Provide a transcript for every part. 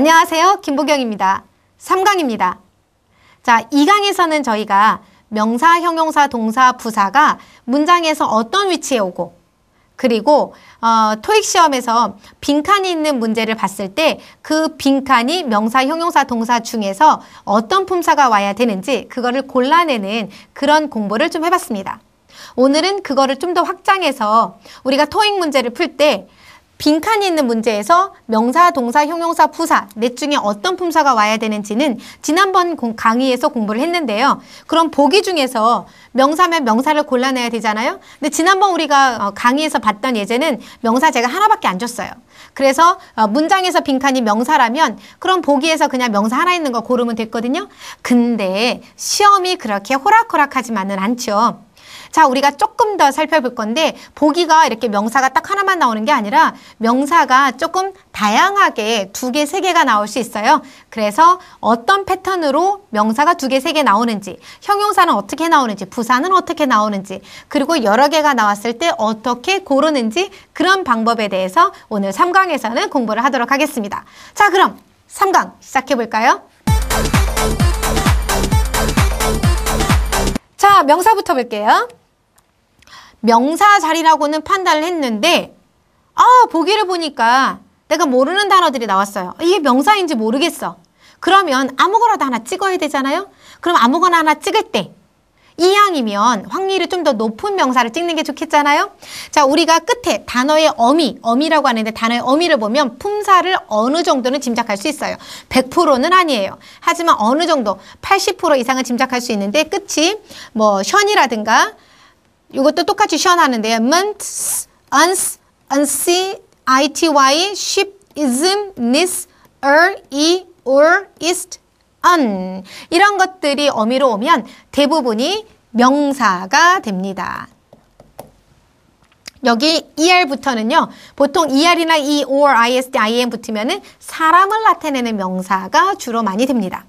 안녕하세요. 김보경입니다. 3강입니다. 자, 2강에서는 저희가 명사, 형용사, 동사, 부사가 문장에서 어떤 위치에 오고 그리고 어, 토익 시험에서 빈칸이 있는 문제를 봤을 때 그 빈칸이 명사, 형용사, 동사 중에서 어떤 품사가 와야 되는지 그거를 골라내는 그런 공부를 좀 해봤습니다. 오늘은 그거를 좀 더 확장해서 우리가 토익 문제를 풀때 빈칸이 있는 문제에서 명사, 동사, 형용사, 부사 넷 중에 어떤 품사가 와야 되는지는 지난번 강의에서 공부를 했는데요. 그럼 보기 중에서 명사면 명사를 골라내야 되잖아요. 근데 지난번 우리가 어, 강의에서 봤던 예제는 명사 제가 하나밖에 안 줬어요. 그래서 어, 문장에서 빈칸이 명사라면 그럼 보기에서 그냥 명사 하나 있는 거 고르면 됐거든요. 근데 시험이 그렇게 호락호락하지만은 않죠. 자, 우리가 조금 더 살펴볼 건데 보기가 이렇게 명사가 딱 하나만 나오는 게 아니라 명사가 조금 다양하게 두 개, 세 개가 나올 수 있어요. 그래서 어떤 패턴으로 명사가 두 개, 세 개 나오는지, 형용사는 어떻게 나오는지, 부사는 어떻게 나오는지, 그리고 여러 개가 나왔을 때 어떻게 고르는지 그런 방법에 대해서 오늘 3강에서는 공부를 하도록 하겠습니다. 자, 그럼 3강 시작해 볼까요? 자, 명사부터 볼게요. 명사 자리라고는 판단을 했는데 아 보기를 보니까 내가 모르는 단어들이 나왔어요. 이게 명사인지 모르겠어. 그러면 아무거나도 하나 찍어야 되잖아요. 그럼 아무거나 하나 찍을 때 이항이면 확률이 좀 더 높은 명사를 찍는 게 좋겠잖아요. 자, 우리가 끝에 단어의 어미, 어미라고 하는데 단어의 어미를 보면 품사를 어느 정도는 짐작할 수 있어요. 100%는 아니에요. 하지만 어느 정도, 80% 이상은 짐작할 수 있는데 끝이 뭐 션이라든가 이것도 똑같이 시연하는데요. months, uns, unsi, ity, ship, ism, nis, er, e, or, ist, un. 이런 것들이 어미로 오면 대부분이 명사가 됩니다. 여기 er부터는요. 보통 er이나 e, or, ist, im 붙으면은 사람을 나타내는 명사가 주로 많이 됩니다.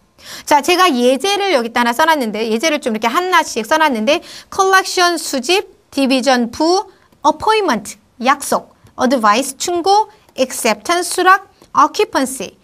자, 제가 예제를 여기다 하나 써놨는데 예제를 좀 이렇게 하나씩 써놨는데 컬렉션 수집, 디비전 부, 어포인먼트 약속, 어드바이스 충고, acceptance 수락, occupancy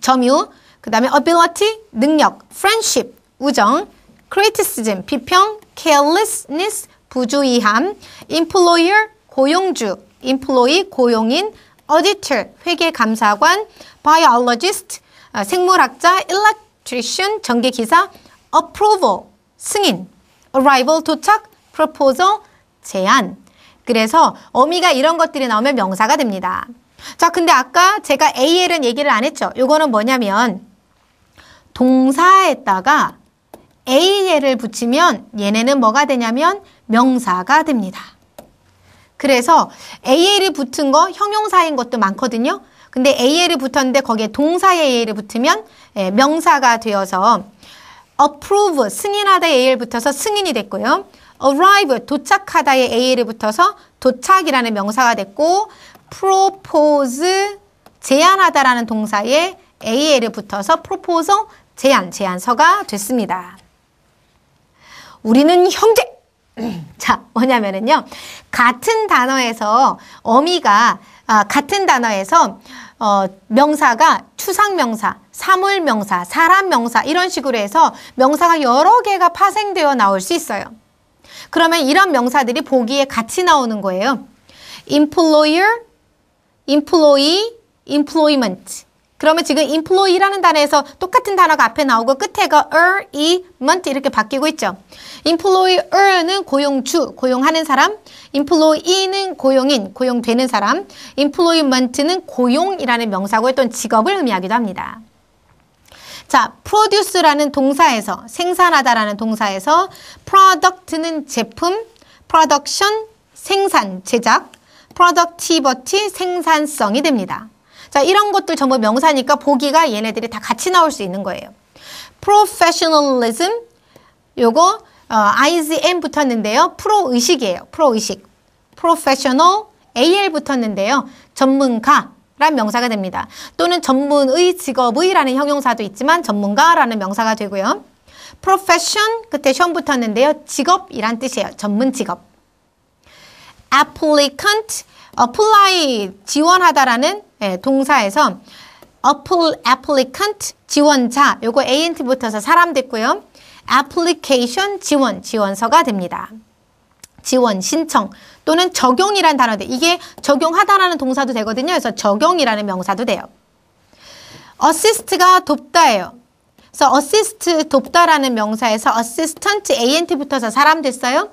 점유, 그 다음에 ability 능력, friendship 우정, criticism 비평, carelessness 부주의함, employer 고용주, employee 고용인, auditor 회계감사관, biologist 아, 생물학자, electrician, 전기기사, approval, 승인, arrival, 도착, proposal, 제안. 그래서 어미가 이런 것들이 나오면 명사가 됩니다. 자, 근데 아까 제가 AL은 얘기를 안 했죠. 요거는 뭐냐면 동사에다가 AL을 붙이면 얘네는 뭐가 되냐면 명사가 됩니다. 그래서 AL이 붙은 거 형용사인 것도 많거든요. 근데 al이 붙었는데 거기에 동사에 al이 붙으면 예, 명사가 되어서 approve 승인하다에 al 붙어서 승인이 됐고요. arrive 도착하다에 al이 붙어서 도착이라는 명사가 됐고 propose 제안하다라는 동사에 al이 붙어서 proposal 제안 제안서가 됐습니다. 우리는 형제 자 뭐냐면은요 같은 단어에서 어미가 아, 같은 단어에서 어, 명사가 추상명사, 사물명사, 사람명사 이런 식으로 해서 명사가 여러 개가 파생되어 나올 수 있어요. 그러면 이런 명사들이 보기에 같이 나오는 거예요. employer, employee, employment 그러면 지금 employee라는 단어에서 똑같은 단어가 앞에 나오고 끝에가 그 er, e, ment 이렇게 바뀌고 있죠. employer는 고용주, 고용하는 사람. employee는 고용인, 고용되는 사람. employment는 고용이라는 명사고 어떤 직업을 의미하기도 합니다. 자, produce라는 동사에서 생산하다라는 동사에서 product는 제품, production 생산, 제작, productivity 생산성이 됩니다. 자, 이런 것들 전부 명사니까 보기가 얘네들이 다 같이 나올 수 있는 거예요. professionalism 요거 어, ism 붙었는데요. 프로 의식이에요. 프로 의식. professional al 붙었는데요. 전문가 란 명사가 됩니다. 또는 전문의 직업의라는 형용사도 있지만 전문가라는 명사가 되고요. profession 그때 시험 붙었는데요. 직업이란 뜻이에요. 전문 직업. applicant apply 지원하다라는 예, 동사에서 appl, applicant, 지원자, 요거 ant 붙어서 사람 됐고요. application, 지원, 지원서가 됩니다. 지원, 신청 또는 적용이란 단어인데 이게 적용하다라는 동사도 되거든요. 그래서 적용이라는 명사도 돼요. assist가 돕다예요. 그래서 assist 돕다라는 명사에서 assistant ant 붙어서 사람 됐어요.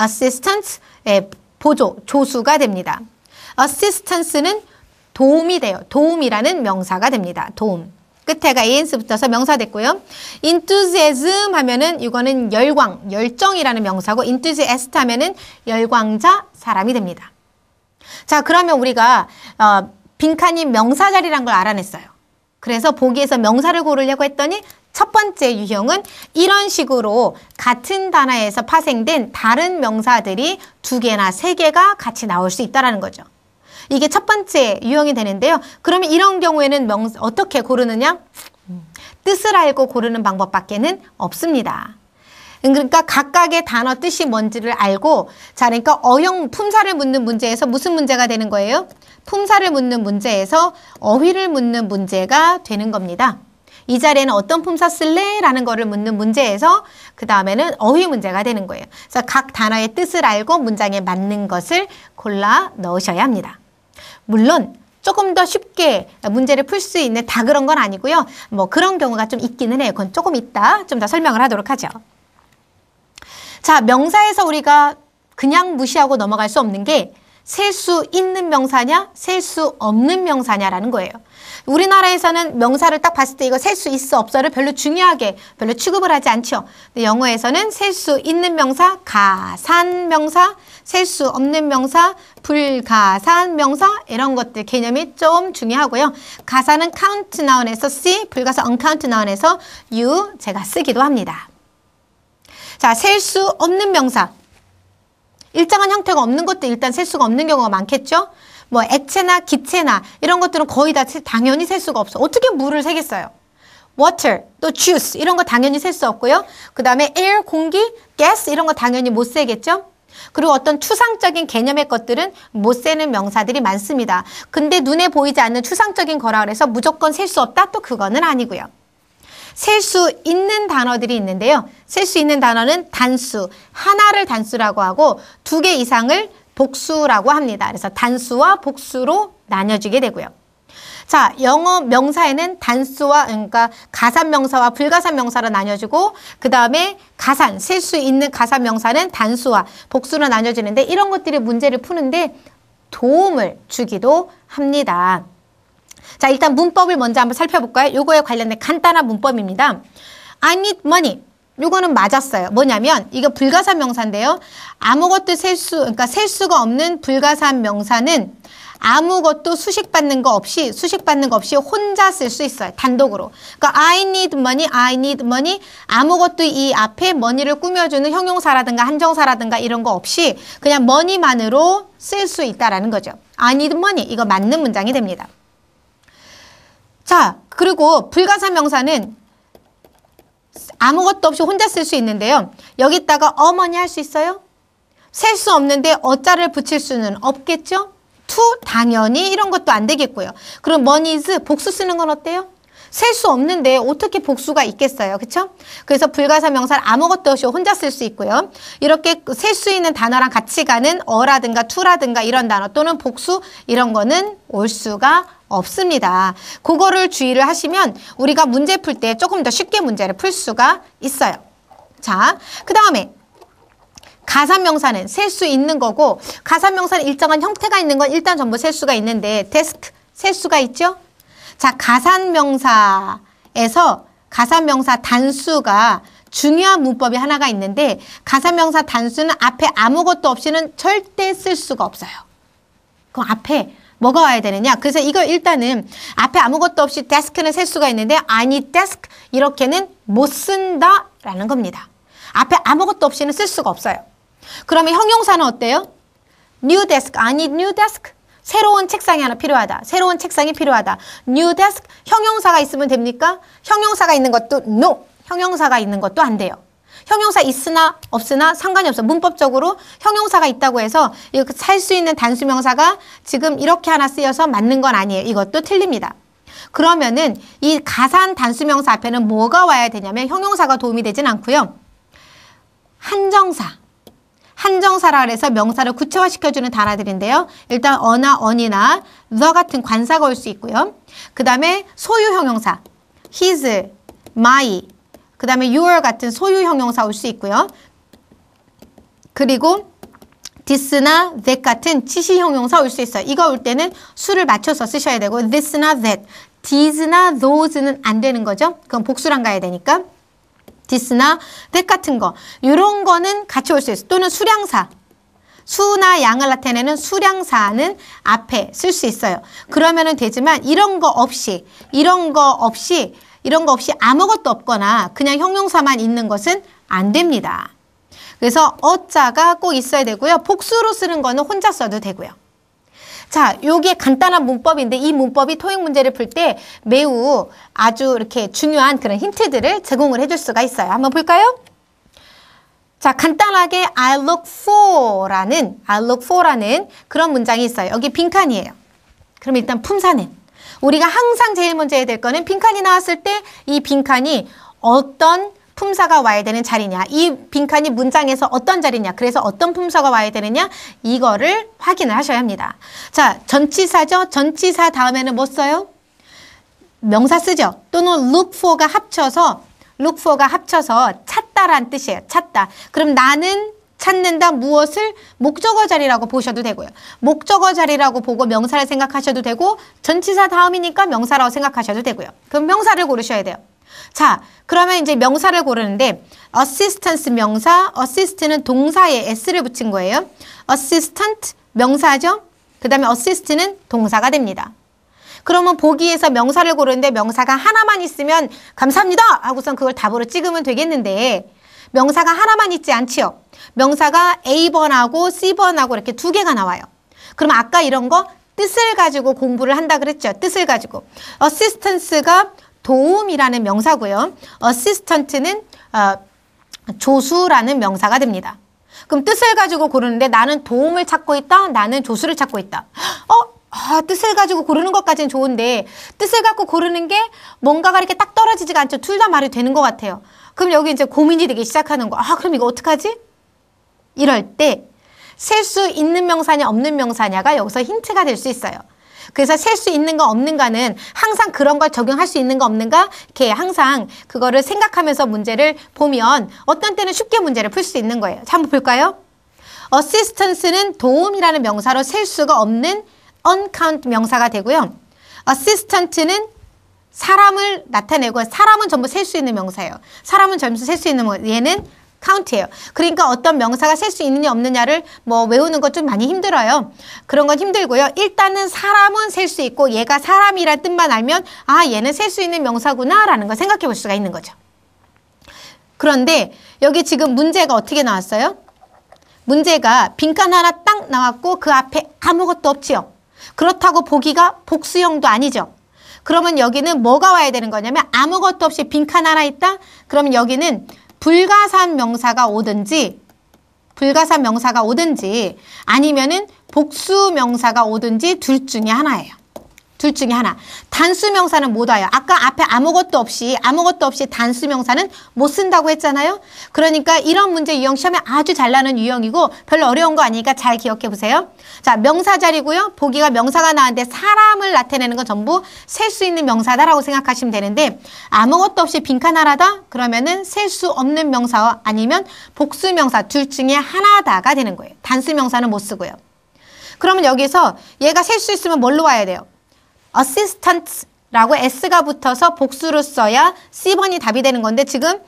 assistant 예, 보조, 조수가 됩니다. assistance는 도움이 돼요. 도움이라는 명사가 됩니다. 도움. 끝에가 ans 붙어서 명사 됐고요. enthusiasm 하면은 이거는 열광, 열정이라는 명사고 enthusiast 하면은 열광자 사람이 됩니다. 자, 그러면 우리가 어, 빈칸이 명사 자리란 걸 알아냈어요. 그래서 보기에서 명사를 고르려고 했더니 첫 번째 유형은 이런 식으로 같은 단어에서 파생된 다른 명사들이 두 개나 세 개가 같이 나올 수있다는 거죠. 이게 첫 번째 유형이 되는데요. 그러면 이런 경우에는 명, 어떻게 고르느냐? 뜻을 알고 고르는 방법밖에는 없습니다. 음, 그러니까 각각의 단어 뜻이 뭔지를 알고 자 그러니까 어형 품사를 묻는 문제에서 무슨 문제가 되는 거예요? 품사를 묻는 문제에서 어휘를 묻는 문제가 되는 겁니다. 이 자리에는 어떤 품사 쓸래? 라는 거를 묻는 문제에서 그 다음에는 어휘 문제가 되는 거예요. 그래서 각 단어의 뜻을 알고 문장에 맞는 것을 골라 넣으셔야 합니다. 물론 조금 더 쉽게 문제를 풀 수 있는 다 그런 건 아니고요. 뭐 그런 경우가 좀 있기는 해요. 그건 조금 있다. 좀 더 설명을 하도록 하죠. 자, 명사에서 우리가 그냥 무시하고 넘어갈 수 없는 게 셀수 있는 명사냐, 셀 수 없는 명사냐라는 거예요. 우리나라에서는 명사를 딱 봤을 때 이거 셀 수 있어 없어를 별로 중요하게 별로 취급을 하지 않죠. 근데 영어에서는 셀 수 있는 명사, 가산 명사, 셀 수 없는 명사, 불가산 명사 이런 것들 개념이 좀 중요하고요. 가산은 count noun에서 c, 불가산 uncount noun에서 u 제가 쓰기도 합니다. 자, 셀 수 없는 명사. 일정한 형태가 없는 것도 일단 셀 수가 없는 경우가 많겠죠? 뭐 액체나 기체나 이런 것들은 거의 다 당연히 셀 수가 없어. 어떻게 물을 세겠어요? water, 또 juice 이런 거 당연히 셀 수 없고요. 그 다음에 air, 공기, gas 이런 거 당연히 못 세겠죠? 그리고 어떤 추상적인 개념의 것들은 못 세는 명사들이 많습니다. 근데 눈에 보이지 않는 추상적인 거라 그래서 무조건 셀 수 없다? 또 그거는 아니고요. 셀수 있는 단어들이 있는데요. 셀 수 있는 단어는 단수, 하나를 단수라고 하고 두 개 이상을 복수라고 합니다. 그래서 단수와 복수로 나눠지게 되고요. 자, 영어 명사에는 단수와 그러니까 가산 명사와 불가산 명사로 나눠지고 그다음에 가산 셀 수 있는 가산 명사는 단수와 복수로 나눠지는데 이런 것들이 문제를 푸는데 도움을 주기도 합니다. 자, 일단 문법을 먼저 한번 살펴볼까요? 요거에 관련된 간단한 문법입니다. I need money. 요거는 맞았어요. 뭐냐면 이거 불가사 명사인데요. 아무것도 셀 수, 그러니까 셀 수가 없는 불가사 명사는 아무것도 수식 받는 거 없이 수식 받는 거 없이 혼자 쓸 수 있어요. 단독으로. 그러니까 I need money, I need money 아무것도 이 앞에 money를 꾸며주는 형용사라든가 한정사라든가 이런 거 없이 그냥 money만으로 쓸 수 있다라는 거죠. I need money 이거 맞는 문장이 됩니다. 자, 그리고 불가사 명사는 아무것도 없이 혼자 쓸 수 있는데요. 여기다가 어머니 할 수 있어요? 셀 수 없는데 어자를 붙일 수는 없겠죠? to 당연히 이런 것도 안 되겠고요. 그럼 money is 복수 쓰는 건 어때요? 셀수 없는데 어떻게 복수가 있겠어요. 그렇죠? 그래서 불가사 명사를 아무것도 없이 혼자 쓸 수 있고요. 이렇게 셀 수 있는 단어랑 같이 가는 어라든가 투라든가 이런 단어 또는 복수 이런 거는 올 수가 없습니다. 그거를 주의를 하시면 우리가 문제 풀 때 조금 더 쉽게 문제를 풀 수가 있어요. 자, 그 다음에 가산명사는 셀 수 있는 거고 가산명사는 일정한 형태가 있는 건 일단 전부 셀 수가 있는데 데스크 셀 수가 있죠? 자, 가산명사에서 가산명사 단수가 중요한 문법이 하나가 있는데 가산명사 단수는 앞에 아무것도 없이는 절대 쓸 수가 없어요. 그럼 앞에 뭐가 와야 되느냐? 그래서 이거 일단은 앞에 아무것도 없이 데스크는 셀 수가 있는데 아니 데스크 이렇게는 못 쓴다 라는 겁니다. 앞에 아무것도 없이는 쓸 수가 없어요. 그러면 형용사는 어때요? 뉴 데스크 아니 뉴 데스크 새로운 책상이 하나 필요하다. 새로운 책상이 필요하다. new desk 형용사가 있으면 됩니까? 형용사가 있는 것도 no. 형용사가 있는 것도 안 돼요. 형용사 있으나 없으나 상관이 없어. 문법적으로 형용사가 있다고 해서 살수 있는 단수명사가 지금 이렇게 하나 쓰여서 맞는 건 아니에요. 이것도 틀립니다. 그러면은 이 가산 단수명사 앞에는 뭐가 와야 되냐면 형용사가 도움이 되진 않고요. 한정사. 한정사라 그래서 명사를 구체화시켜주는 단어들인데요. 일단 어나 언이나 the 같은 관사가 올 수 있고요. 그 다음에 소유 형용사 his, my, 그 다음에 your 같은 소유 형용사 올 수 있고요. 그리고 this나 that 같은 지시 형용사 올 수 있어요. 이거 올 때는 수를 맞춰서 쓰셔야 되고 this나 that, these나 those는 안 되는 거죠. 그건 복수랑 가야 되니까. 디스나 백 같은 거 이런 거는 같이 올 수 있어 또는 수량사 수나 양을 나타내는 수량사는 앞에 쓸 수 있어요 그러면은 되지만 이런 거 없이 이런 거 없이 이런 거 없이 아무것도 없거나 그냥 형용사만 있는 것은 안 됩니다 그래서 어자가 꼭 있어야 되고요 복수로 쓰는 거는 혼자 써도 되고요 자, 요게 간단한 문법인데 이 문법이 토익 문제를 풀 때 매우 아주 이렇게 중요한 그런 힌트들을 제공을 해줄 수가 있어요. 한번 볼까요? 자, 간단하게 I look for라는 I look for라는 그런 문장이 있어요. 여기 빈칸이에요. 그럼 일단 품사는 우리가 항상 제일 먼저 해야 될 거는 빈칸이 나왔을 때 이 빈칸이 어떤 품사가 와야 되는 자리냐 이 빈칸이 문장에서 어떤 자리냐 그래서 어떤 품사가 와야 되느냐 이거를 확인을 하셔야 합니다. 자 전치사죠. 전치사 다음에는 뭐 써요? 명사 쓰죠. 또는 look for가 합쳐서 look for가 합쳐서 찾다란 뜻이에요. 찾다. 그럼 나는 찾는다 무엇을 목적어 자리라고 보셔도 되고요. 목적어 자리라고 보고 명사를 생각하셔도 되고 전치사 다음이니까 명사라고 생각하셔도 되고요. 그럼 명사를 고르셔야 돼요. 자, 그러면 이제 명사를 고르는데 assistance 명사, assist는 동사에 s를 붙인 거예요. assistant 명사죠. 그 다음에 assist는 동사가 됩니다. 그러면 보기에서 명사를 고르는데 명사가 하나만 있으면 감사합니다 하고선 그걸 답으로 찍으면 되겠는데 명사가 하나만 있지 않지요. 명사가 A번하고 C번하고 이렇게 두 개가 나와요. 그럼 아까 이런 거 뜻을 가지고 공부를 한다 그랬죠. 뜻을 가지고. 어시스턴스가 도움이라는 명사고요. 어시스턴트는 어, 조수라는 명사가 됩니다. 그럼 뜻을 가지고 고르는데 나는 도움을 찾고 있다. 나는 조수를 찾고 있다. 어? 아, 뜻을 가지고 고르는 것까지는 좋은데 뜻을 갖고 고르는 게 뭔가가 이렇게 딱 떨어지지가 않죠. 둘 다 말이 되는 것 같아요. 그럼 여기 이제 고민이 되기 시작하는 거. 아, 그럼 이거 어떡하지? 이럴 때 셀 수 있는 명사냐 없는 명사냐가 여기서 힌트가 될 수 있어요. 그래서 셀 수 있는가 없는가는 항상 그런 걸 적용할 수 있는가 없는가 이렇게 항상 그거를 생각하면서 문제를 보면 어떤 때는 쉽게 문제를 풀 수 있는 거예요. 자, 한번 볼까요? 어시스턴스는 도움이라는 명사로 셀 수가 없는 uncount 명사가 되고요. 어시스턴트는 사람을 나타내고 사람은 전부 셀 수 있는 명사예요. 사람은 전부 셀 수 있는 명사. 얘는 카운트예요. 그러니까 어떤 명사가 셀 수 있느냐 없느냐를 뭐 외우는 것 좀 많이 힘들어요. 그런 건 힘들고요. 일단은 사람은 셀 수 있고 얘가 사람이란 뜻만 알면 아 얘는 셀 수 있는 명사구나라는 걸 생각해 볼 수가 있는 거죠. 그런데 여기 지금 문제가 어떻게 나왔어요? 문제가 빈칸 하나 딱 나왔고 그 앞에 아무것도 없지요. 그렇다고 보기가 복수형도 아니죠. 그러면 여기는 뭐가 와야 되는 거냐면 아무것도 없이 빈칸 하나 있다? 그러면 여기는 불가산 명사가 오든지 불가산 명사가 오든지 아니면은 복수 명사가 오든지 둘 중에 하나예요. 둘 중에 하나. 단수 명사는 못 와요. 아까 앞에 아무것도 없이 아무것도 없이 단수 명사는 못 쓴다고 했잖아요. 그러니까 이런 문제 유형 시험에 아주 잘 나는 유형이고 별로 어려운 거 아니니까 잘 기억해 보세요. 자, 명사 자리고요. 보기가 명사가 나왔는데 사람을 나타내는 건 전부 셀 수 있는 명사다라고 생각하시면 되는데 아무것도 없이 빈칸 하나다? 그러면은 셀 수 없는 명사 아니면 복수 명사 둘 중에 하나다가 되는 거예요. 단수 명사는 못 쓰고요. 그러면 여기서 얘가 셀 수 있으면 뭘로 와야 돼요? assistant라고 s가 붙어서 복수로 써야 C번이 답이 되는 건데 지금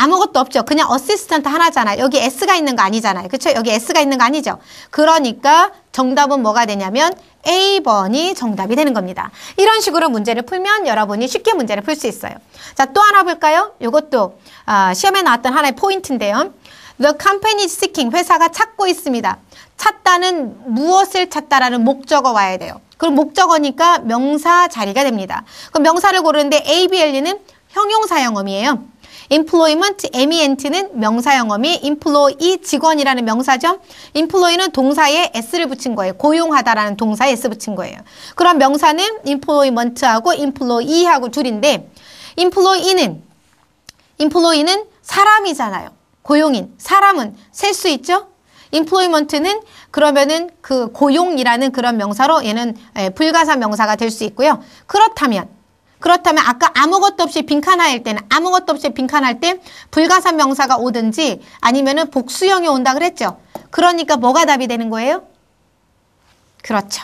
아무것도 없죠. 그냥 어시스턴트 하나잖아. 요 여기 S가 있는 거 아니잖아요. 그렇죠? 여기 S가 있는 거 아니죠. 그러니까 정답은 뭐가 되냐면 A번이 정답이 되는 겁니다. 이런 식으로 문제를 풀면 여러분이 쉽게 문제를 풀 수 있어요. 자, 또 하나 볼까요? 이것도 아, 시험에 나왔던 하나의 포인트인데요. The company is seeking, 회사가 찾고 있습니다. 찾다는 무엇을 찾다라는 목적어 와야 돼요. 그럼 목적어니까 명사 자리가 됩니다. 그럼 명사를 고르는데 ABLE는 형용사 영어이에요. employment, ment는 명사 영어미, employee 직원이라는 명사죠. employee는 동사에 s를 붙인 거예요. 고용하다라는 동사에 s 붙인 거예요. 그럼 명사는 employment하고 employee하고 둘인데 employee는 employee는 사람이잖아요. 고용인, 사람은 셀 수 있죠? 인플로이먼트는 그러면은 그 고용이라는 그런 명사로 얘는 예, 불가사 명사가 될 수 있고요. 그렇다면 그렇다면 아까 아무것도 없이 빈칸할 때는 아무것도 없이 빈칸할 때 불가사 명사가 오든지 아니면은 복수형이 온다 그랬죠. 그러니까 뭐가 답이 되는 거예요? 그렇죠.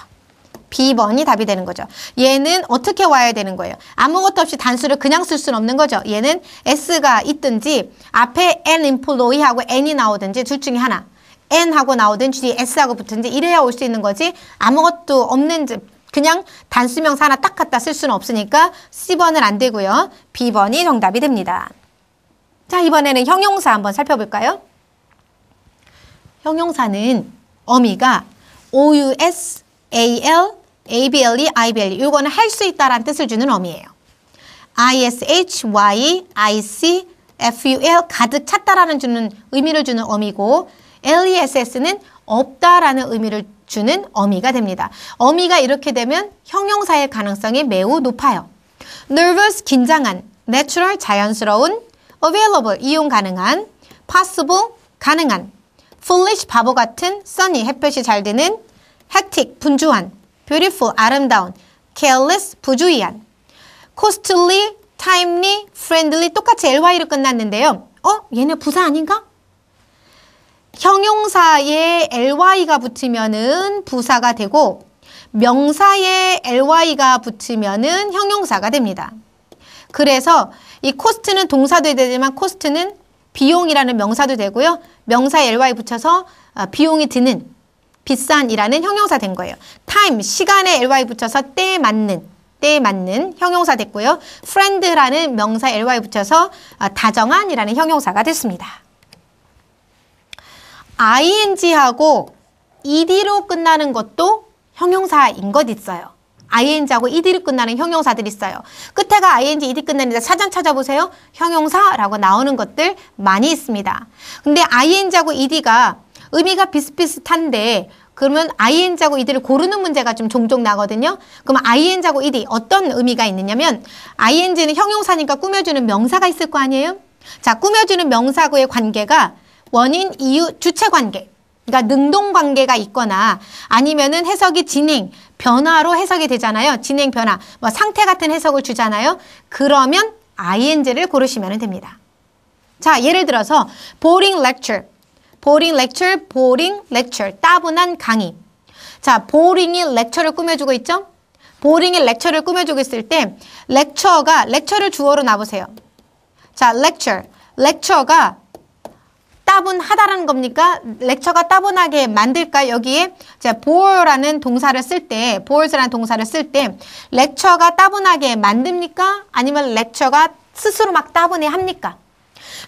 B번이 답이 되는 거죠. 얘는 어떻게 와야 되는 거예요? 아무것도 없이 단수를 그냥 쓸 수는 없는 거죠. 얘는 S가 있든지 앞에 N employee하고 N이 나오든지 둘 중에 하나. n하고 나오든 줄이 s하고 붙든지 이래야 올 수 있는 거지 아무것도 없는 그냥 단수명 사 하나 딱 갖다 쓸 수는 없으니까 C번은 안 되고요. B번이 정답이 됩니다. 자 이번에는 형용사 한번 살펴볼까요? 형용사는 어미가 OUS, AL, ABLE, IBLE 이거는 할 수 있다라는 뜻을 주는 어미예요. ISH, Y, IC, FUL 가득 찼다라는 주는 의미를 주는 어미고 LESS는 없다라는 의미를 주는 어미가 됩니다. 어미가 이렇게 되면 형용사일 가능성이 매우 높아요. nervous 긴장한, natural 자연스러운, available 이용 가능한, possible 가능한, foolish 바보 같은, sunny 햇볕이 잘 드는, hectic 분주한, beautiful 아름다운, careless 부주의한, costly, timely, friendly 똑같이 ly로 끝났는데요. 어? 얘네 부사 아닌가? 형용사에 ly가 붙으면은 부사가 되고 명사에 ly가 붙으면은 형용사가 됩니다. 그래서 이 코스트는 동사도 되지만 코스트는 비용이라는 명사도 되고요. 명사에 ly 붙여서 아, 비용이 드는 비싼이라는 형용사 된 거예요. time 시간에 ly 붙여서 때에 맞는 때에 맞는 형용사 됐고요. friend라는 명사 ly 붙여서 아, 다정한이라는 형용사가 됐습니다. ing하고 ed로 끝나는 것도 형용사인 것 있어요. ing하고 ed로 끝나는 형용사들 있어요. 끝에가 ing, ed 끝나는데 사전 찾아보세요. 형용사라고 나오는 것들 많이 있습니다. 근데 ing하고 ed가 의미가 비슷비슷한데 그러면 ing하고 ed를 고르는 문제가 좀 종종 나거든요. 그럼 ing하고 ed 어떤 의미가 있느냐면 ing는 형용사니까 꾸며주는 명사가 있을 거 아니에요? 자, 꾸며주는 명사구의 관계가 원인, 이유, 주체 관계. 그러니까 능동 관계가 있거나 아니면은 해석이 진행, 변화로 해석이 되잖아요. 진행, 변화, 뭐 상태 같은 해석을 주잖아요. 그러면 ing를 고르시면 됩니다. 자, 예를 들어서 boring lecture, boring lecture, boring lecture, 따분한 강의. 자, boring이 lecture를 꾸며주고 있죠? boring이 lecture를 꾸며주고 있을 때 lecture가, lecture를 주어로 나보세요. 자, lecture, lecture가 따분하다라는 겁니까? 렉처가 따분하게 만들까? 여기에 제 b 라는 동사를 쓸 때, b o r 라는 동사를 쓸 때 렉처가 따분하게 만듭니까? 아니면 렉처가 스스로 막 따분해 합니까?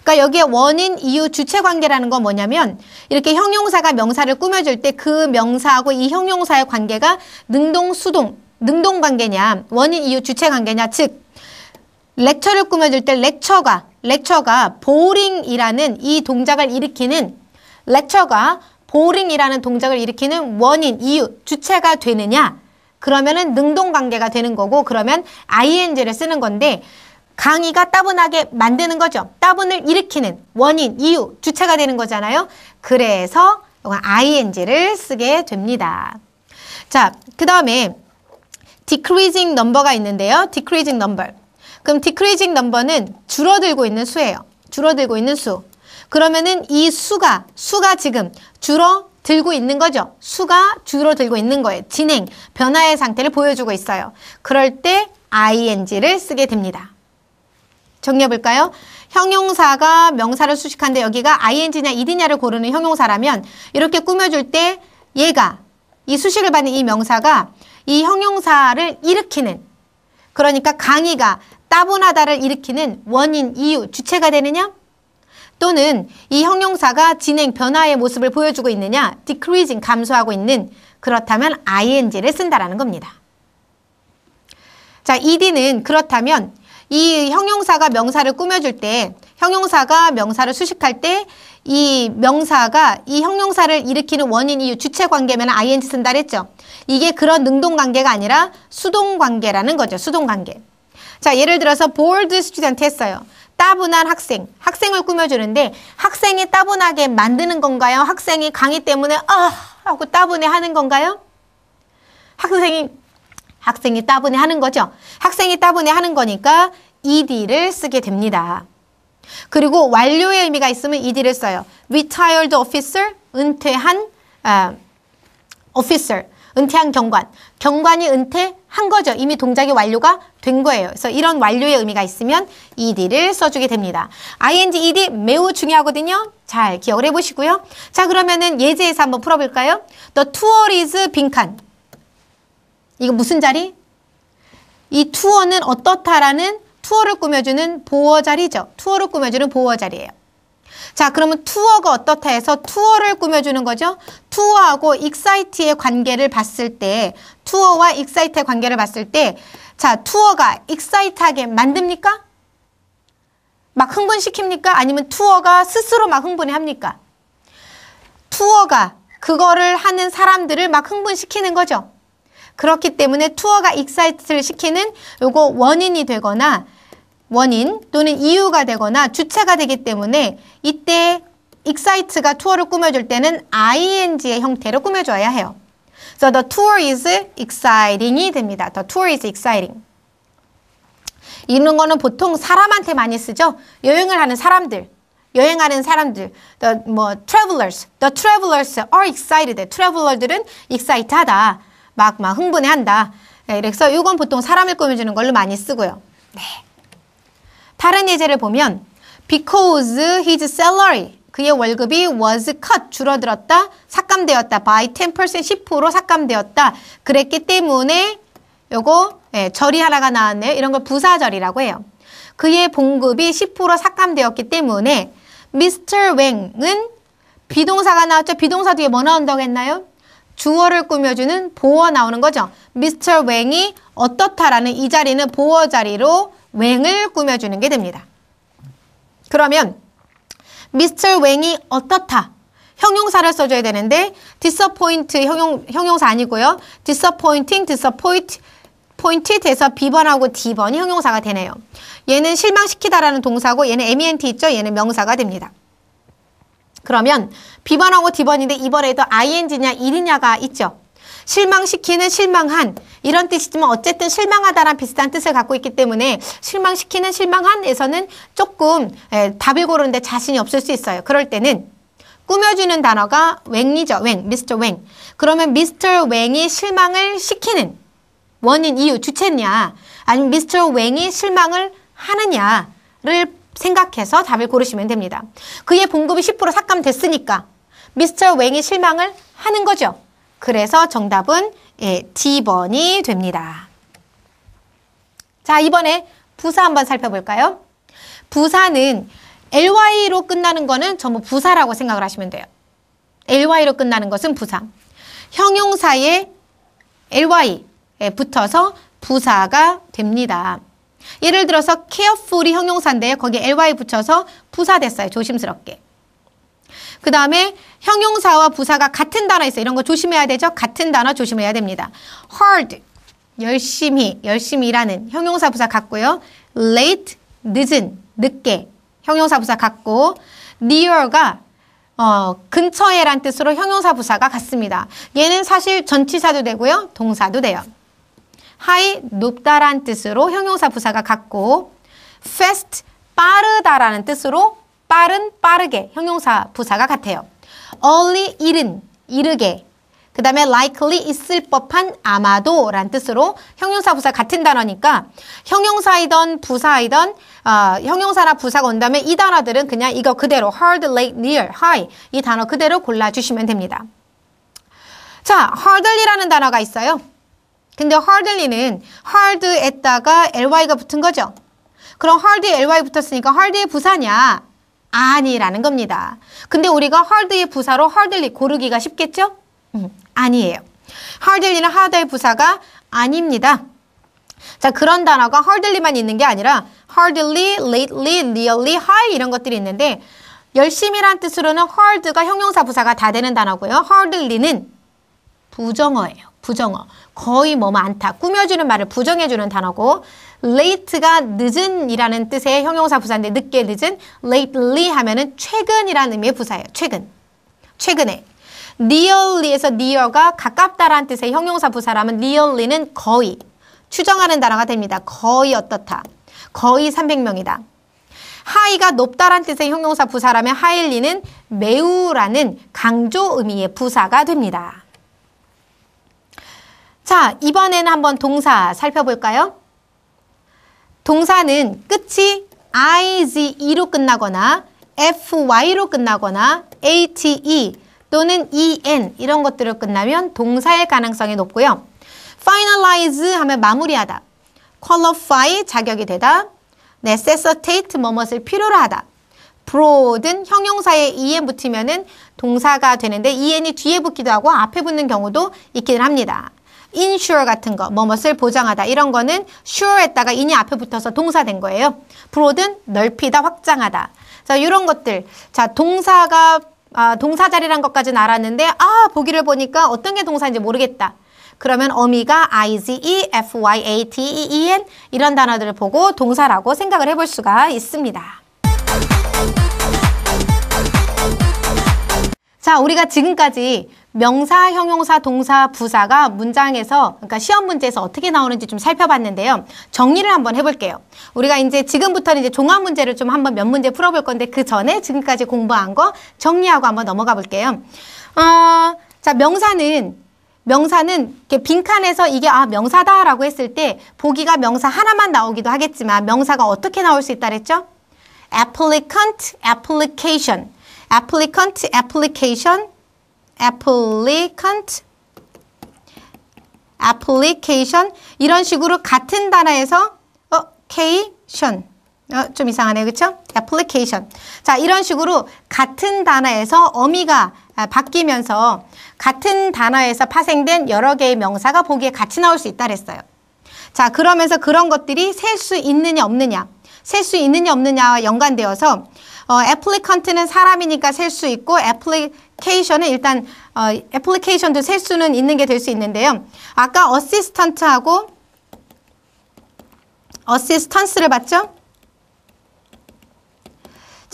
그러니까 여기에 원인, 이유, 주체 관계라는 건 뭐냐면 이렇게 형용사가 명사를 꾸며줄 때 그 명사하고 이 형용사의 관계가 능동, 수동, 능동 관계냐, 원인, 이유, 주체 관계냐, 즉 렉처를 꾸며줄 때 렉처가 렉처가 보링이라는 이 동작을 일으키는 렉처가 보링이라는 동작을 일으키는 원인, 이유, 주체가 되느냐? 그러면은 능동관계가 되는 거고 그러면 ing를 쓰는 건데 강의가 따분하게 만드는 거죠. 따분을 일으키는 원인, 이유, 주체가 되는 거잖아요. 그래서 ing를 쓰게 됩니다. 자, 그 다음에 decreasing number가 있는데요. decreasing number. 그럼 decreasing number는 줄어들고 있는 수예요. 줄어들고 있는 수. 그러면은 이 수가, 수가 지금 줄어들고 있는 거죠. 수가 줄어들고 있는 거예요. 진행, 변화의 상태를 보여주고 있어요. 그럴 때 ing를 쓰게 됩니다. 정리해볼까요? 형용사가 명사를 수식한데 여기가 ing냐 ed냐를 고르는 형용사라면 이렇게 꾸며줄 때 얘가 이 수식을 받는 이 명사가 이 형용사를 일으키는 그러니까 강의가 따분하다를 일으키는 원인, 이유, 주체가 되느냐? 또는 이 형용사가 진행 변화의 모습을 보여주고 있느냐? decreasing, 감소하고 있는 그렇다면 ing를 쓴다라는 겁니다. 자, ed는 그렇다면 이 형용사가 명사를 꾸며줄 때 형용사가 명사를 수식할 때 이 명사가 이 형용사를 일으키는 원인 이유 주체 관계면 ing 쓴다 그랬죠. 이게 그런 능동 관계가 아니라 수동 관계라는 거죠. 수동 관계. 자, 예를 들어서 bored student 했어요. 따분한 학생, 학생을 꾸며주는데 학생이 따분하게 만드는 건가요? 학생이 강의 때문에 아 하고 따분해 하는 건가요? 학생이 학생이 따분해 하는 거죠. 학생이 따분해 하는 거니까 ed를 쓰게 됩니다. 그리고 완료의 의미가 있으면 ed를 써요. retired officer, 은퇴한 아, officer, 은퇴한 경관. 경관이 은퇴, 한 거죠. 이미 동작이 완료가 된 거예요. 그래서 이런 완료의 의미가 있으면 ed를 써주게 됩니다. ing, ed 매우 중요하거든요. 잘 기억을 해보시고요. 자 그러면은 예제에서 한번 풀어볼까요? The tour is 빈칸. 이거 무슨 자리? 이 투어는 어떻다라는 투어를 꾸며주는 보어 자리죠. 투어를 꾸며주는 보어 자리예요. 자, 그러면 투어가 어떻다 해서 투어를 꾸며주는 거죠. 투어하고 익사이트의 관계를 봤을 때 투어와 익사이트의 관계를 봤을 때 자, 투어가 익사이트하게 만듭니까? 막 흥분시킵니까? 아니면 투어가 스스로 막 흥분해 합니까? 투어가 그거를 하는 사람들을 막 흥분시키는 거죠. 그렇기 때문에 투어가 익사이트를 시키는 요거 원인이 되거나 원인 또는 이유가 되거나 주체가 되기 때문에 이때 익사이트가 투어를 꾸며줄 때는 ing의 형태로 꾸며줘야 해요. So the tour is exciting이 됩니다. The tour is exciting. 이런 거는 보통 사람한테 많이 쓰죠. 여행을 하는 사람들, 여행하는 사람들, the, 뭐 travelers, the travelers are excited. traveler들은 excite하다, 막막 흥분해한다. 네, 그래서 이건 보통 사람을 꾸며주는 걸로 많이 쓰고요. 네. 다른 예제를 보면 because his salary 그의 월급이 was cut 줄어들었다 삭감되었다 by 10% 10% 삭감되었다 그랬기 때문에 요거 예, 절이 하나가 나왔네요 이런 걸 부사절이라고 해요 그의 봉급이 10% 삭감되었기 때문에 Mr. Wang은 비동사가 나왔죠 비동사 뒤에 뭐 나온다고 했나요? 주어를 꾸며주는 보어 나오는 거죠. Mr. Wang이 어떻다라는 이 자리는 보어 자리로 웽을 꾸며주는 게 됩니다. 그러면 미스터 웽이 어떻다? 형용사를 써줘야 되는데 disappoint 형용, 형용사 아니고요. disappointing, disappoint, pointed에서 비번하고 D번이 형용사가 되네요. 얘는 실망시키다라는 동사고 얘는 ment 있죠? 얘는 명사가 됩니다. 그러면 비번하고 D번인데 이번에도 ing냐 일이냐가 있죠. 실망시키는 실망한 이런 뜻이지만 어쨌든 실망하다란 비슷한 뜻을 갖고 있기 때문에 실망시키는 실망한에서는 조금 에, 예, 답을 고르는데 자신이 없을 수 있어요. 그럴 때는 꾸며주는 단어가 웽이죠. 웽, 미스터 웽. 그러면 미스터 웽이 실망을 시키는 원인, 이유, 주체냐 아니면 미스터 웽이 실망을 하느냐를 생각해서 답을 고르시면 됩니다. 그의 봉급이 10% 삭감됐으니까 미스터 웽이 실망을 하는 거죠. 그래서 정답은 예, D번이 됩니다. 자, 이번에 부사 한번 살펴볼까요? 부사는 ly로 끝나는 거는 전부 부사라고 생각을 하시면 돼요. ly로 끝나는 것은 부사. 형용사에 ly 예, 붙어서 부사가 됩니다. 예를 들어서 careful이 형용사인데 거기에 ly 붙여서 부사 됐어요. 조심스럽게. 그 다음에 형용사와 부사가 같은 단어 있어요. 이런 거 조심해야 되죠? 같은 단어 조심해야 됩니다. hard, 열심히, 열심히 일하는 형용사 부사 같고요. late, 늦은, 늦게 형용사 부사 같고 near가 어, 근처에란 뜻으로 형용사 부사가 같습니다. 얘는 사실 전치사도 되고요. 동사도 돼요. high, 높다란 뜻으로 형용사 부사가 같고 fast, 빠르다라는 뜻으로 빠른 빠르게 형용사 부사가 같아요. early 이른 이르게 그 다음에 likely 있을 법한 아마도 란 뜻으로 형용사 부사 같은 단어니까 형용사이던 부사이던 어, 형용사나 부사가 온 다음에 이 단어들은 그냥 이거 그대로 hard, late, near, high 이 단어 그대로 골라주시면 됩니다. 자, hardly라는 단어가 있어요. 근데 hardly는 hard에다가 ly가 붙은 거죠. 그럼 hard에 ly 붙었으니까 hard의 부사냐 아니라는 겁니다. 근데 우리가 hard의 부사로 hardly 고르기가 쉽겠죠? 음, 아니에요. hardly는 hard의 부사가 아닙니다. 자, 그런 단어가 hardly만 있는 게 아니라 hardly, lately, nearly, high 이런 것들이 있는데 열심이란 뜻으로는 hard가 형용사 부사가 다 되는 단어고요. hardly는 부정어예요. 부정어. 거의 뭐 많다. 꾸며주는 말을 부정해주는 단어고 late가 늦은이라는 뜻의 형용사 부사인데 늦게 늦은 lately 하면은 최근이라는 의미의 부사예요. 최근. 최근에. nearly에서 near가 가깝다라는 뜻의 형용사 부사라면 nearly는 거의 추정하는 단어가 됩니다. 거의 어떻다. 거의 300명이다. 하이가 높다란 뜻의 형용사 부사라면 하일리는 매우라는 강조 의미의 부사가 됩니다. 자, 이번에는 한번 동사 살펴볼까요? 동사는 끝이 IGE로 끝나거나 FY로 끝나거나 ATE 또는 EN 이런 것들로 끝나면 동사일 가능성이 높고요. Finalize 하면 마무리하다. Qualify 자격이 되다. Necessitate 뭐뭇을 필요로 하다. broad은 형용사에 en 붙이면은 동사가 되는데 en이 뒤에 붙기도 하고 앞에 붙는 경우도 있기는 합니다. insure 같은 거, 뭐뭇을 뭐 보장하다 이런 거는 sure에다가 in이 앞에 붙어서 동사된 거예요. broaden, 넓히다, 확장하다. 자, 이런 것들. 자, 동사가 아, 동사 자리란 것까지는 알았는데 아, 보기를 보니까 어떤 게 동사인지 모르겠다. 그러면 어미가 IGE, FYATEEN 이런 단어들을 보고 동사라고 생각을 해볼 수가 있습니다. 자, 우리가 지금까지 명사, 형용사, 동사, 부사가 문장에서 그러니까 시험 문제에서 어떻게 나오는지 좀 살펴봤는데요. 정리를 한번 해볼게요. 우리가 이제 지금부터는 이제 종합 문제를 좀 한번 몇 문제 풀어볼 건데 그 전에 지금까지 공부한 거 정리하고 한번 넘어가 볼게요. 어, 자, 명사는 명사는 이렇게 빈칸에서 이게 아 명사다라고 했을 때 보기가 명사 하나만 나오기도 하겠지만 명사가 어떻게 나올 수 있다 그랬죠? applicant, application applicant, application, applicant, application 이런 식으로 같은 단어에서 어, cation 어, 좀 이상하네요. 그렇죠? application. 자, 이런 식으로 같은 단어에서 어미가 아, 바뀌면서 같은 단어에서 파생된 여러 개의 명사가 보기에 같이 나올 수 있다 그랬어요. 자, 그러면서 그런 것들이 셀 수 있느냐 없느냐, 셀 수 있느냐 없느냐와 연관되어서 어, 애플리컨트는 사람이니까 셀 수 있고 애플리케이션은 일단 어, 애플리케이션도 셀 수는 있는 게 될 수 있는데요. 아까 어시스턴트하고 어시스턴스를 봤죠?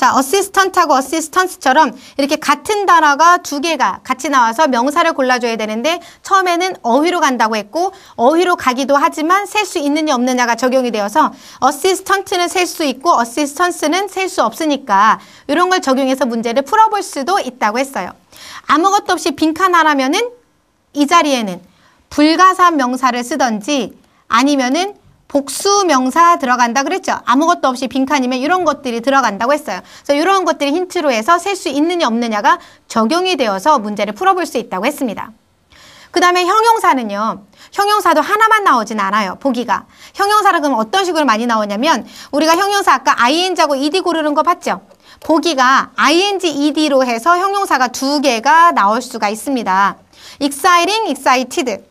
자, 어시스턴트하고 어시스턴스처럼 이렇게 같은 단어가 두 개가 같이 나와서 명사를 골라줘야 되는데 처음에는 어휘로 간다고 했고 어휘로 가기도 하지만 셀 수 있느냐 없느냐가 적용이 되어서 어시스턴트는 셀 수 있고 어시스턴스는 셀 수 없으니까 이런 걸 적용해서 문제를 풀어볼 수도 있다고 했어요. 아무것도 없이 빈칸 하라면은 이 자리에는 불가사 명사를 쓰던지 아니면은 복수 명사 들어간다 그랬죠. 아무것도 없이 빈칸이면 이런 것들이 들어간다고 했어요. 그래서 이런 것들이 힌트로 해서 셀 수 있느냐 없느냐가 적용이 되어서 문제를 풀어볼 수 있다고 했습니다. 그 다음에 형용사는요. 형용사도 하나만 나오진 않아요. 보기가. 형용사라 그러면 어떤 식으로 많이 나오냐면 우리가 형용사 아까 ing하고 ed 고르는 거 봤죠? 보기가 ing, ed로 해서 형용사가 두 개가 나올 수가 있습니다. exciting, excited.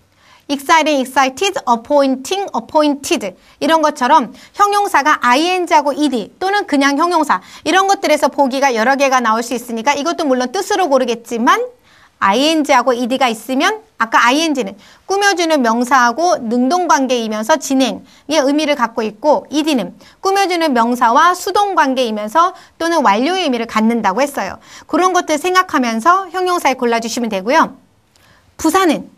excited, excited, appointing, appointed 이런 것처럼 형용사가 ing하고 ed 또는 그냥 형용사 이런 것들에서 보기가 여러 개가 나올 수 있으니까 이것도 물론 뜻으로 고르겠지만 ing하고 ed가 있으면 아까 ing는 꾸며주는 명사하고 능동관계이면서 진행의 의미를 갖고 있고 ed는 꾸며주는 명사와 수동관계이면서 또는 완료의 의미를 갖는다고 했어요. 그런 것들 생각하면서 형용사에 골라주시면 되고요. 부사는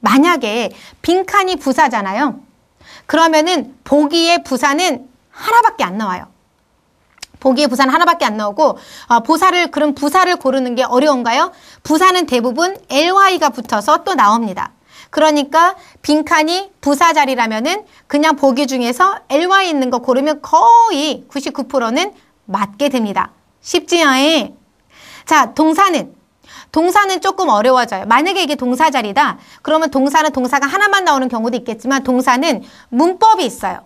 만약에 빈칸이 부사잖아요. 그러면은 보기의 부사는 하나밖에 안 나와요. 보기의 부사는 하나밖에 안 나오고 어, 보사를 그럼 부사를 고르는 게 어려운가요? 부사는 대부분 ly가 붙어서 또 나옵니다. 그러니까 빈칸이 부사 자리라면은 그냥 보기 중에서 ly 있는 거 고르면 거의 99%는 맞게 됩니다. 쉽지요? 자, 동사는 동사는 조금 어려워져요. 만약에 이게 동사 자리다. 그러면 동사는 동사가 하나만 나오는 경우도 있겠지만 동사는 문법이 있어요.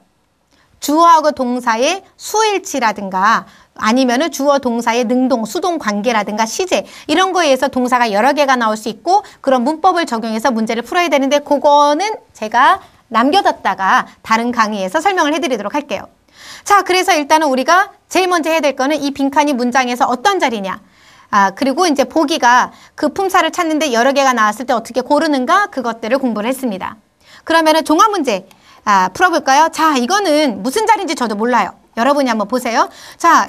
주어하고 동사의 수일치라든가 아니면은 주어 동사의 능동, 수동 관계라든가 시제 이런 거에 의해서 동사가 여러 개가 나올 수 있고 그런 문법을 적용해서 문제를 풀어야 되는데 그거는 제가 남겨뒀다가 다른 강의에서 설명을 해드리도록 할게요. 자, 그래서 일단은 우리가 제일 먼저 해야 될 거는 이 빈칸이 문장에서 어떤 자리냐. 아, 그리고 이제 보기가 그 품사를 찾는데 여러 개가 나왔을 때 어떻게 고르는가 그것들을 공부를 했습니다. 그러면은 종합 문제 아, 풀어볼까요? 자, 이거는 무슨 자리인지 저도 몰라요. 여러분이 한번 보세요. 자,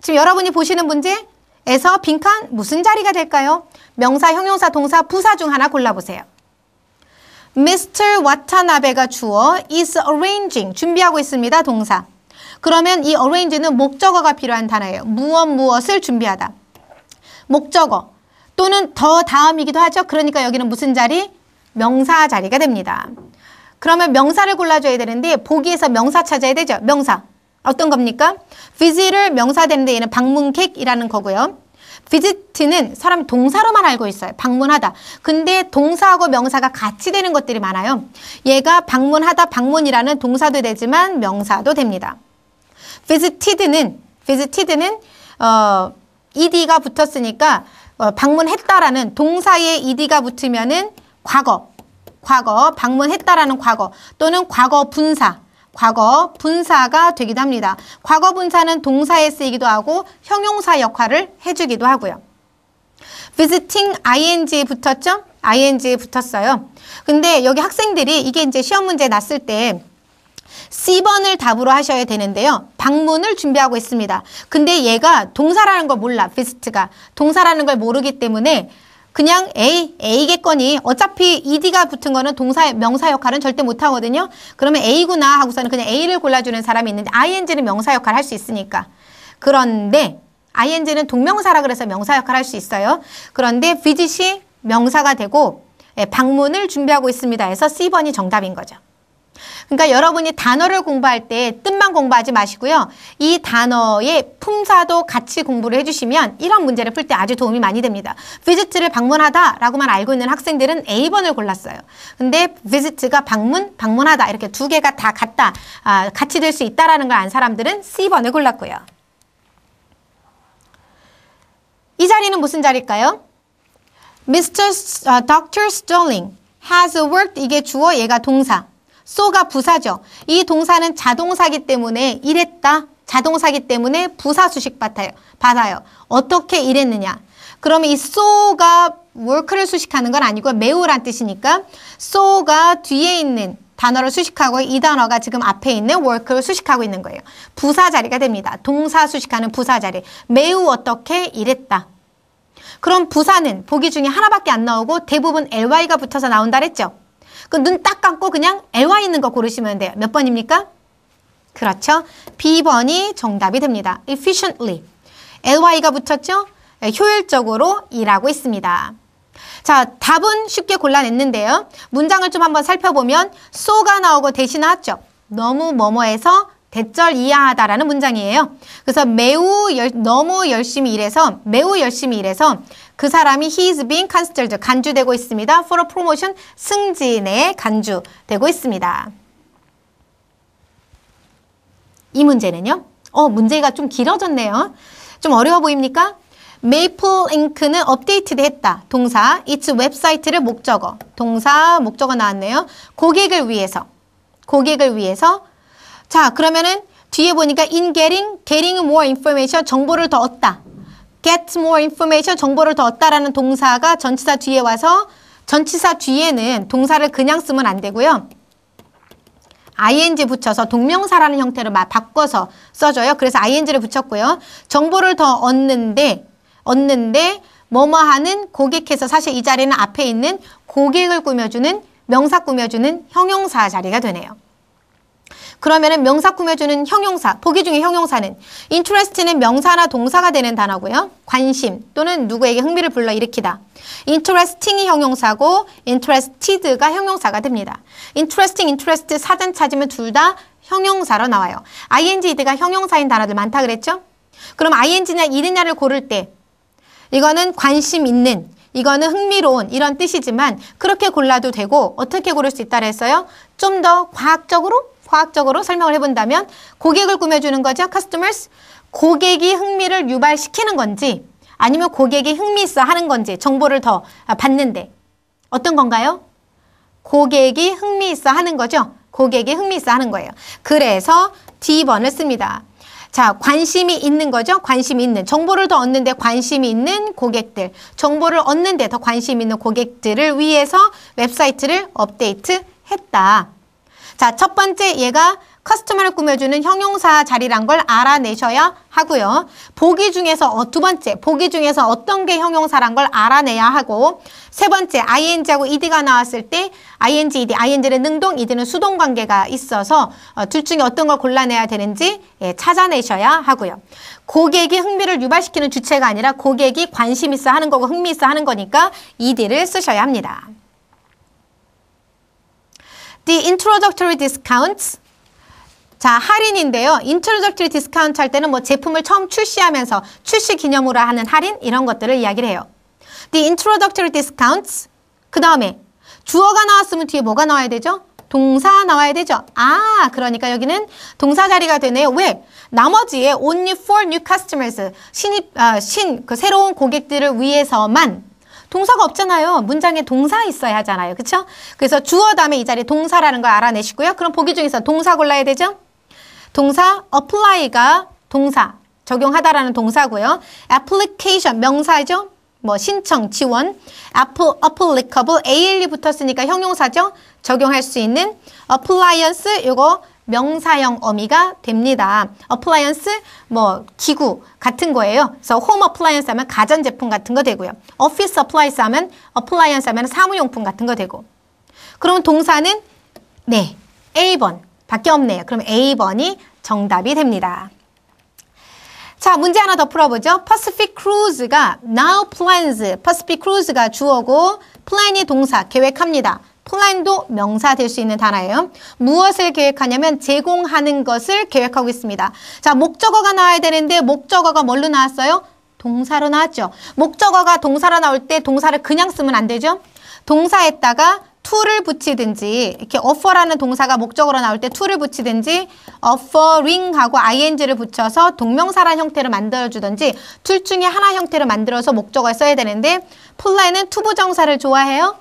지금 여러분이 보시는 문제에서 빈칸 무슨 자리가 될까요? 명사, 형용사, 동사, 부사 중 하나 골라보세요. Mr. 와타나베가 주어 is arranging 준비하고 있습니다. 동사. 그러면 이 arrange는 목적어가 필요한 단어예요. 무엇 무엇을 준비하다. 목적어 또는 더 다음이기도 하죠. 그러니까 여기는 무슨 자리? 명사 자리가 됩니다. 그러면 명사를 골라줘야 되는데 보기에서 명사 찾아야 되죠. 명사. 어떤 겁니까? visit을 명사 되는데 얘는 방문객이라는 거고요. visit는 사람 동사로만 알고 있어요. 방문하다. 근데 동사하고 명사가 같이 되는 것들이 많아요. 얘가 방문하다, 방문이라는 동사도 되지만 명사도 됩니다. visited는 visited는 어 ed가 붙었으니까 어, 방문했다라는 동사에 ed가 붙으면은 과거, 과거, 방문했다라는 과거 또는 과거 분사, 과거 분사가 되기도 합니다. 과거 분사는 동사에 쓰이기도 하고 형용사 역할을 해주기도 하고요. visiting ing에 붙었죠? ing에 붙었어요. 근데 여기 학생들이 이게 이제 시험 문제 났을 때 C번을 답으로 하셔야 되는데요. 방문을 준비하고 있습니다. 근데 얘가 동사라는 걸 몰라. 비스트가 동사라는 걸 모르기 때문에 그냥 A, A겠거니 어차피 ED가 붙은 거는 동사 명사 역할은 절대 못 하거든요. 그러면 A구나 하고서는 그냥 A를 골라주는 사람이 있는데 ING는 명사 역할을 할 수 있으니까. 그런데 ING는 동명사라 그래서 명사 역할을 할 수 있어요. 그런데 비짓이 명사가 되고 예, 방문을 준비하고 있습니다. 해서 C번이 정답인 거죠. 그러니까 여러분이 단어를 공부할 때 뜻만 공부하지 마시고요. 이 단어의 품사도 같이 공부를 해주시면 이런 문제를 풀 때 아주 도움이 많이 됩니다. 비지트를 방문하다라고만 알고 있는 학생들은 A번을 골랐어요. 근데 비지트가 방문, 방문하다 이렇게 두 개가 다 같다, 아, 같이 될 수 있다라는 걸 안 사람들은 C번을 골랐고요. 이 자리는 무슨 자리일까요? Mr. Uh, Dr. Sterling has worked 이게 주어 얘가 동사 소가 부사죠. 이 동사는 자동사기 때문에 일했다. 자동사기 때문에 부사 수식 받아요. 받아요. 어떻게 일했느냐. 그러면 이 s 가 work를 수식하는 건 아니고 매우란 뜻이니까 s 가 뒤에 있는 단어를 수식하고 이 단어가 지금 앞에 있는 work를 수식하고 있는 거예요. 부사 자리가 됩니다. 동사 수식하는 부사 자리. 매우 어떻게 일했다. 그럼 부사는 보기 중에 하나밖에 안 나오고 대부분 ly가 붙어서 나온다 그랬죠? 그눈딱 감고 그냥 애와 있는 거 고르시면 돼요. 몇 번입니까? 그렇죠. B번이 정답이 됩니다. efficiently. ly가 붙였죠 네, 효율적으로 일하고 있습니다. 자, 답은 쉽게 골라냈는데요. 문장을 좀 한번 살펴보면 so가 나오고 대신왔죠 너무 뭐뭐해서 대절 이하하다라는 문장이에요. 그래서 매우 열, 너무 열심히 일해서 매우 열심히 일해서 그 사람이 he is being considered 간주되고 있습니다. for a promotion 승진에 간주되고 있습니다. 이 문제는요. 어, 문제가 좀 길어졌네요. 좀 어려워 보입니까? 메이플 잉크는 업데이트됐다. 동사, its 웹사이트를 목적어. 동사, 목적어 나왔네요. 고객을 위해서. 고객을 위해서 자, 그러면은 뒤에 보니까 in getting, getting more information, 정보를 더 얻다. get more information, 정보를 더 얻다라는 동사가 전치사 뒤에 와서 전치사 뒤에는 동사를 그냥 쓰면 안 되고요. ing 붙여서 동명사라는 형태로 바꿔서 써줘요. 그래서 ing를 붙였고요. 정보를 더 얻는데, 얻는데, 뭐뭐 하는 고객해서 사실 이 자리는 앞에 있는 고객을 꾸며주는 명사 꾸며주는 형용사 자리가 되네요. 그러면은 명사 꾸며주는 형용사, 보기 중에 형용사는 interest는 명사나 동사가 되는 단어고요. 관심 또는 누구에게 흥미를 불러일으키다. interesting이 형용사고 interested가 형용사가 됩니다. interesting, interest 사전 찾으면 둘 다 형용사로 나와요. i n g 이드가 형용사인 단어들 많다 그랬죠? 그럼 ing냐 이느냐를 고를 때 이거는 관심 있는 이거는 흥미로운 이런 뜻이지만 그렇게 골라도 되고 어떻게 고를 수 있다 그랬어요? 좀 더 과학적으로 과학적으로 설명을 해본다면 고객을 꾸며주는 거죠. customers. 고객이 흥미를 유발시키는 건지 아니면 고객이 흥미 있어 하는 건지 정보를 더 받는데 어떤 건가요? 고객이 흥미 있어 하는 거죠. 고객이 흥미 있어 하는 거예요. 그래서 D번을 씁니다. 자, 관심이 있는 거죠? 관심이 있는. 정보를 더 얻는데 관심이 있는 고객들. 정보를 얻는데 더 관심 있는 고객들을 위해서 웹사이트를 업데이트 했다. 자, 첫 번째 얘가 커스터머를 꾸며주는 형용사 자리란 걸 알아내셔야 하고요. 보기 중에서 어, 두 번째, 보기 중에서 어떤 게 형용사란 걸 알아내야 하고 세 번째, ing하고 ed가 나왔을 때 ing, ed, ing는 능동, ed는 수동 관계가 있어서 어, 둘 중에 어떤 걸 골라내야 되는지 예, 찾아내셔야 하고요. 고객이 흥미를 유발시키는 주체가 아니라 고객이 관심 있어 하는 거고 흥미 있어 하는 거니까 ed를 쓰셔야 합니다. The introductory discounts. 자, 할인인데요. introductory discount 할 때는 뭐 제품을 처음 출시하면서 출시 기념으로 하는 할인 이런 것들을 이야기를 해요. The introductory discounts. 그 다음에 주어가 나왔으면 뒤에 뭐가 나와야 되죠? 동사 나와야 되죠? 아, 그러니까 여기는 동사 자리가 되네요. 왜? 나머지에 only for new customers, 신입, 아, 신, 그 새로운 고객들을 위해서만 동사가 없잖아요. 문장에 동사 있어야 하잖아요. 그렇죠? 그래서 주어 다음에 이 자리에 동사라는 걸 알아내시고요. 그럼 보기 중에서 동사 골라야 되죠? 동사 apply가 동사, 적용하다라는 동사고요. application 명사죠? 뭐 신청, 지원, applicable, AL이 붙었으니까 형용사죠? 적용할 수 있는 appliance 요거 명사형 어미가 됩니다. appliance 뭐 기구 같은 거예요. 그래서 home appliance 하면 가전제품 같은 거 되고요. office a p p l i a n 하면 appliance 하면 사무용품 같은 거 되고. 그럼 동사는 네 A번 밖에 없네요. 그럼 A번이 정답이 됩니다. 자, 문제 하나 더 풀어보죠. Pacific Cruise가 now plans. Pacific Cruise가 주어고 plan이 동사, 계획합니다. 플랜도 명사 될 수 있는 단어예요. 무엇을 계획하냐면 제공하는 것을 계획하고 있습니다. 자, 목적어가 나와야 되는데 목적어가 뭘로 나왔어요? 동사로 나왔죠. 목적어가 동사로 나올 때 동사를 그냥 쓰면 안 되죠. 동사에다가 to를 붙이든지 이렇게 offer라는 동사가 목적으로 나올 때 to를 붙이든지 offering하고 ing를 붙여서 동명사란 형태를 만들어주든지 둘 중에 하나 형태를 만들어서 목적어에 써야 되는데 플라에는 투부정사를 좋아해요.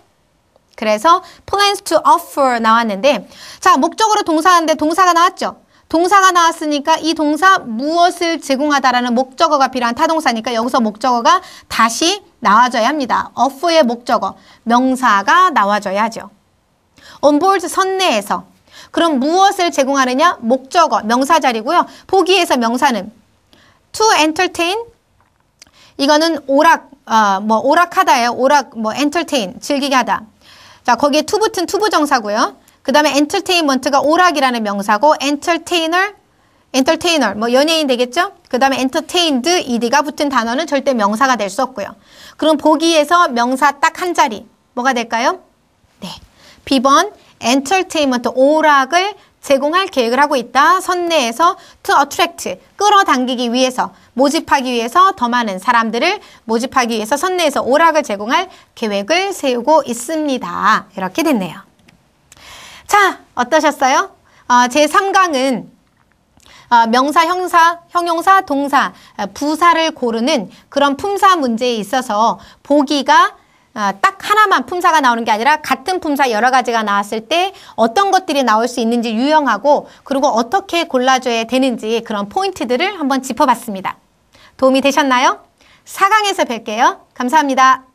그래서 plans to offer 나왔는데 자 목적으로 동사하는데 동사가 나왔죠. 동사가 나왔으니까 이 동사 무엇을 제공하다라는 목적어가 필요한 타동사니까 여기서 목적어가 다시 나와줘야 합니다. offer의 목적어, 명사가 나와줘야 하죠. on board 선내에서 그럼 무엇을 제공하느냐? 목적어, 명사 자리고요. 보기에서 명사는 to entertain 이거는 오락, 어, 뭐 오락하다예요. 오락, 뭐 entertain, 즐기게 하다. 자, 거기에 to 붙은 to 부정사고요. 그 다음에 entertainment가 오락이라는 명사고 entertainer, entertainer, 뭐 연예인 되겠죠? 그 다음에 entertained, ed가 붙은 단어는 절대 명사가 될 수 없고요. 그럼 보기에서 명사 딱 한 자리, 뭐가 될까요? 네, 비번 entertainment, 오락을 제공할 계획을 하고 있다. 선내에서 to attract, 끌어당기기 위해서, 모집하기 위해서 더 많은 사람들을 모집하기 위해서 선내에서 오락을 제공할 계획을 세우고 있습니다. 이렇게 됐네요. 자, 어떠셨어요? 어, 제3강은 어, 명사, 형사, 형용사, 동사, 어, 부사를 고르는 그런 품사 문제에 있어서 보기가 아, 딱 하나만 품사가 나오는 게 아니라 같은 품사 여러 가지가 나왔을 때 어떤 것들이 나올 수 있는지 유형하고 그리고 어떻게 골라줘야 되는지 그런 포인트들을 한번 짚어봤습니다. 도움이 되셨나요? 4강에서 뵐게요. 감사합니다.